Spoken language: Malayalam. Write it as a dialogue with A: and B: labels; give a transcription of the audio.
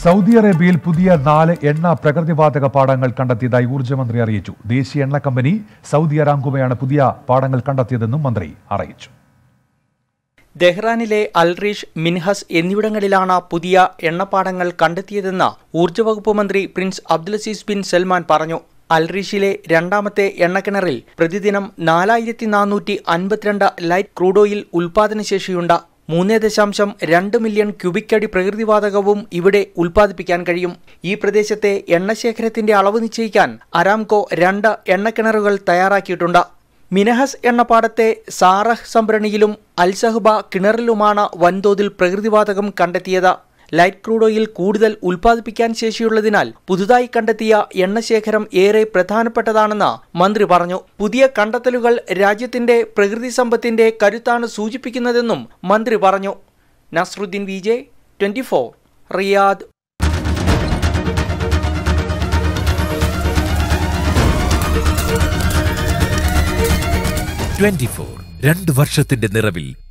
A: സൗദി അറേബ്യയിൽ പുതിയ നാല് എണ്ണ പ്രകൃതിവാതക പാടങ്ങൾ കണ്ടെത്തിയതായി ഊർജ്ജമന്ത്രി അറിയിച്ചു ദേശീയ എണ്ണ കമ്പനി സൗദി അരാംകുമയാണ് പുതിയ പാടങ്ങൾ കണ്ടെത്തിയതെന്നും മന്ത്രി അറിയിച്ചു
B: ദെഹ്റാനിലെ അൽറീഷ് മിൻഹസ് എന്നിവിടങ്ങളിലാണ് പുതിയ എണ്ണപ്പാടങ്ങൾ കണ്ടെത്തിയതെന്ന് ഊർജ്ജവകുപ്പ് മന്ത്രി പ്രിൻസ് അബ്ദുൽസീസ് ബിൻ സൽമാൻ പറഞ്ഞു അൽറീഷിലെ രണ്ടാമത്തെ എണ്ണക്കിണറിൽ പ്രതിദിനം നാലായിരത്തി നാനൂറ്റി അൻപത്തിരണ്ട് ലൈറ്റ് ക്രൂഡോയിൽ ഓയിൽ ഉൽപാദനശേഷിയുണ്ട് മൂന്ന് ദശാംശം രണ്ട് മില്യൺ ക്യൂബിക് അടി പ്രകൃതിവാതകവും ഇവിടെ ഉൽപ്പാദിപ്പിക്കാൻ കഴിയും ഈ പ്രദേശത്തെ എണ്ണശേഖരത്തിന്റെ അളവ് നിശ്ചയിക്കാൻ അരാംകോ രണ്ട് എണ്ണക്കിണറുകൾ തയ്യാറാക്കിയിട്ടുണ്ട് മിനഹസ് എണ്ണപ്പാടത്തെ സാറഹ് സംഭരണിയിലും അൽസഹുബ കിണറിലുമാണ് വൻതോതിൽ പ്രകൃതിവാതകം കണ്ടെത്തിയത് ലൈറ്റ് ക്രൂഡ് ഓയിൽ കൂടുതൽ ഉൽപ്പാദിപ്പിക്കാൻ ശേഷിയുള്ളതിനാൽ പുതുതായി കണ്ടെത്തിയ എണ്ണശേഖരം ഏറെ പ്രധാനപ്പെട്ടതാണെന്ന് മന്ത്രി പറഞ്ഞു പുതിയ കണ്ടെത്തലുകൾ രാജ്യത്തിന്റെ പ്രകൃതി സമ്പത്തിന്റെ കരുത്താണ് സൂചിപ്പിക്കുന്നതെന്നും മന്ത്രി പറഞ്ഞു Nasruddin V J twenty four Riyadh രണ്ട് വർഷത്തിന്റെ നിറവിൽ